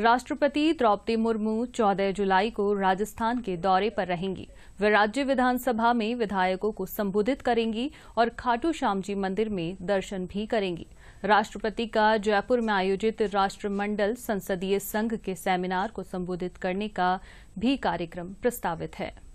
राष्ट्रपति द्रौपदी मुर्मू 14 जुलाई को राजस्थान के दौरे पर रहेंगी वे राज्य विधानसभा में विधायकों को संबोधित करेंगी और खाटू श्याम जी मंदिर में दर्शन भी करेंगी राष्ट्रपति का जयपुर में आयोजित राष्ट्रमंडल संसदीय संघ के सेमिनार को संबोधित करने का भी कार्यक्रम प्रस्तावित है